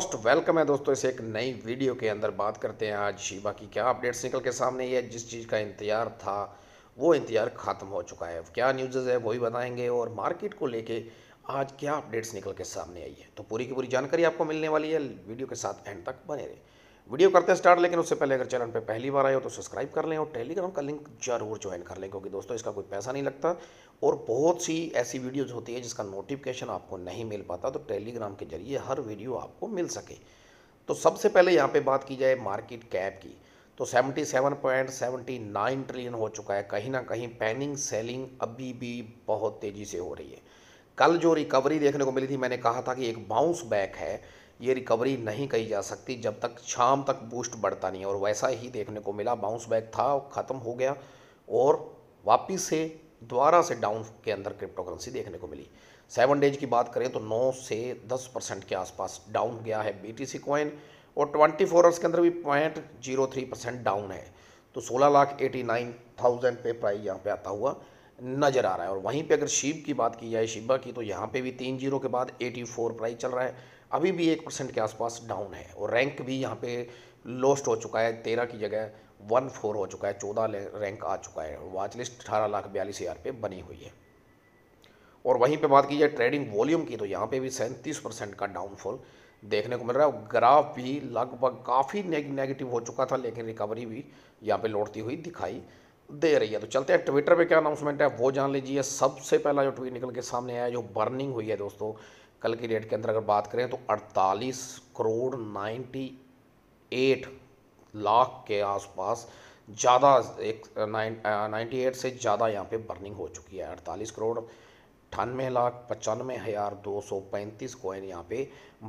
most welcome है दोस्तों इस एक नई वीडियो के अंदर बात करते हैं आज शिबा की क्या अपडेट्स निकल के सामने है जिस चीज़ का इंतज़ार था वो इंतज़ार ख़त्म हो चुका है क्या न्यूज़ है वही बताएंगे और मार्केट को लेके आज क्या अपडेट्स निकल के सामने आई है तो पूरी की पूरी जानकारी आपको मिलने वाली है वीडियो के साथ एंड तक बने रहे वीडियो करते हैं स्टार्ट लेकिन उससे पहले अगर चैनल पर पहली बार आए हो तो सब्सक्राइब कर लें और टेलीग्राम का लिंक जरूर ज्वाइन कर लें क्योंकि दोस्तों इसका कोई पैसा नहीं लगता और बहुत सी ऐसी वीडियोज़ होती है जिसका नोटिफिकेशन आपको नहीं मिल पाता तो टेलीग्राम के जरिए हर वीडियो आपको मिल सके तो सबसे पहले यहाँ पर बात की जाए मार्केट कैप की तो 77.79 ट्रिलियन हो चुका है कहीं ना कहीं पैनिंग सेलिंग अभी भी बहुत तेज़ी से हो रही है कल जो रिकवरी देखने को मिली थी मैंने कहा था कि एक बाउंस बैक है ये रिकवरी नहीं कही जा सकती जब तक शाम तक बूस्ट बढ़ता नहीं और वैसा ही देखने को मिला बाउंस बैक था ख़त्म हो गया और वापस से दोबारा से डाउन के अंदर क्रिप्टो करेंसी देखने को मिली सेवन डेज की बात करें तो नौ से दस परसेंट के आसपास डाउन गया है बी टी सी कॉइन और फोर आवर्स के अंदर भी point zero three percent down है तो सोलह लाख एटी नाइन थाउजेंड पे प्राइस यहाँ पे आता हुआ नज़र आ रहा है और वहीं पे अगर शिव की बात की जाए शिबा की तो यहाँ पे भी तीन जीरो के बाद एटी फोर प्राइस चल रहा है अभी भी एक परसेंट के आसपास डाउन है और रैंक भी यहाँ पे लोस्ट हो चुका है तेरह की जगह वन फोर हो चुका है चौदह रैंक आ चुका है वाच लिस्ट अठारह लाख बयालीस हज़ार पे बनी हुई है और वहीं पे बात की जाए ट्रेडिंग वॉल्यूम की तो यहाँ पे भी सैंतीस परसेंट का डाउनफॉल देखने को मिल रहा है ग्राफ भी लगभग काफ़ी नेगेटिव हो चुका था लेकिन रिकवरी भी यहाँ पे लौटती हुई दिखाई दे रही है तो चलते हैं ट्विटर पे क्या अनाउंसमेंट है वो जान लीजिए सबसे पहला जो ट्वीट निकल के सामने आया जो बर्निंग हुई है दोस्तों कल की डेट के अंदर अगर बात करें तो 48 करोड़ 98 लाख के आसपास ज़्यादा एक नाइन नाइन्टी एट से ज़्यादा यहाँ पे बर्निंग हो चुकी है अड़तालीस करोड़ अठानवे लाख पचानवे हज़ार दो सौ पैंतीस कोइन यहाँ पे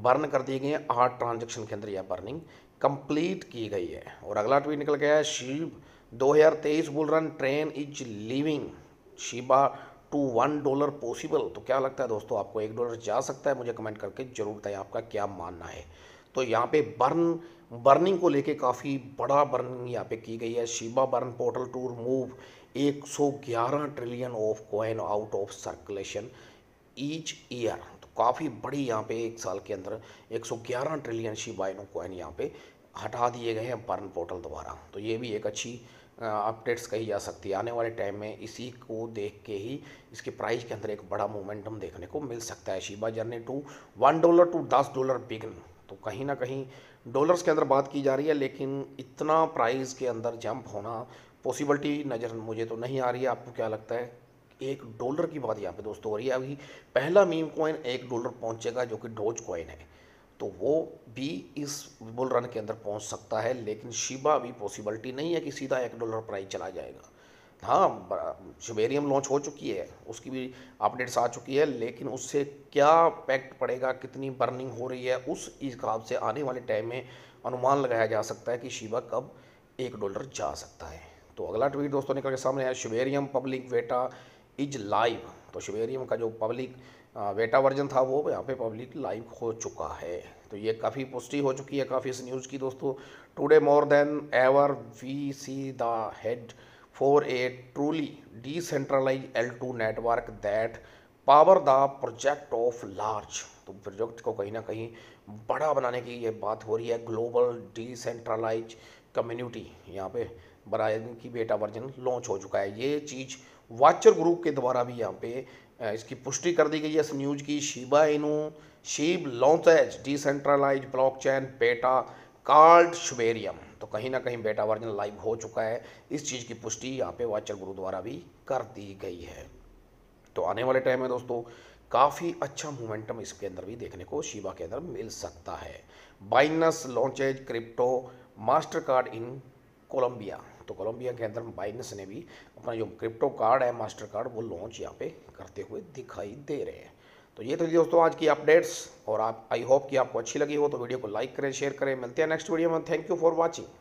बर्न कर दिए गए हैं आठ ट्रांजेक्शन के अंदर यह बर्निंग कंप्लीट की गई है और अगला ट्वीट निकल गया है Shib bull bull run train is living Shiba to one dollar possible तो क्या लगता है दोस्तों आपको एक डॉलर जा सकता है मुझे कमेंट करके जरूर बताएं आपका क्या मानना है तो यहाँ पे बर्न बर्निंग को लेके काफ़ी बड़ा बर्निंग यहाँ पे की गई है Shiba burn portal to remove 111 trillion of coin out of circulation each year तो काफ़ी बड़ी यहाँ पे एक साल के अंदर 111 ट्रिलियन शिबाइनो कॉइन यहाँ पे हटा दिए गए हैं बर्न पोर्टल द्वारा तो ये भी एक अच्छी अपडेट्स कही जा सकती है आने वाले टाइम में इसी को देख के ही इसके प्राइस के अंदर एक बड़ा मोमेंटम देखने को मिल सकता है Shiba journey to one dollar to दस डॉलर बिगन तो कहीं ना कहीं डॉलर्स के अंदर बात की जा रही है लेकिन इतना प्राइस के अंदर जंप होना पॉसिबिलिटी नज़र मुझे तो नहीं आ रही है आपको क्या लगता है एक डॉलर की बात यहाँ पे दोस्तों हो रही है अभी पहला मीम कॉइन एक डॉलर पहुँचेगा जो कि डोज कॉइन है तो वो भी इस बुल रन के अंदर पहुंच सकता है लेकिन शिबा भी पॉसिबिलिटी नहीं है कि सीधा एक डॉलर प्राइस चला जाएगा हाँ शुबेरियम लॉन्च हो चुकी है उसकी भी अपडेट्स आ चुकी है लेकिन उससे क्या पैक्ट पड़ेगा कितनी बर्निंग हो रही है उस हिसाब से आने वाले टाइम में अनुमान लगाया जा सकता है कि शिबा कब एक डॉलर जा सकता है तो अगला ट्वीट दोस्तों निकल के सामने आया Shibarium public beta is live तो शुबेरियम का जो पब्लिक बेटा वर्जन था वो यहाँ पे पब्लिक लाइव हो चुका है तो ये काफ़ी पुष्टि हो चुकी है काफ़ी इस न्यूज़ की दोस्तों today more than ever we see the head for a truly decentralise L two network that power the project of large तो प्रोजेक्ट को कहीं ना कहीं बड़ा बनाने की ये बात हो रही है ग्लोबल डिसेंट्रलाइज कम्युनिटी यहाँ पे बरायन की बेटा वर्जन लॉन्च हो चुका है ये चीज़ वाचर ग्रुप के द्वारा भी यहाँ पे इसकी पुष्टि कर दी गई है इस न्यूज की Shiba Inu Shib launches decentralise blockchain beta card Shibarium तो कहीं ना कहीं बेटा वर्जन लाइव हो चुका है इस चीज़ की पुष्टि यहाँ पे वाचर गुरु द्वारा भी कर दी गई है तो आने वाले टाइम में दोस्तों काफ़ी अच्छा मोमेंटम इसके अंदर भी देखने को शिबा के अंदर मिल सकता है Binance launches crypto Mastercard in Colombia तो कोलंबिया के अंदर बाइनस ने भी अपना जो क्रिप्टो कार्ड है मास्टर कार्ड वो लॉन्च यहाँ पे करते हुए दिखाई दे रहे हैं तो ये तो दोस्तों आज की अपडेट्स और आप आई होप कि आपको अच्छी लगी हो तो वीडियो को लाइक करें शेयर करें मिलते हैं नेक्स्ट वीडियो में थैंक यू फॉर वॉचिंग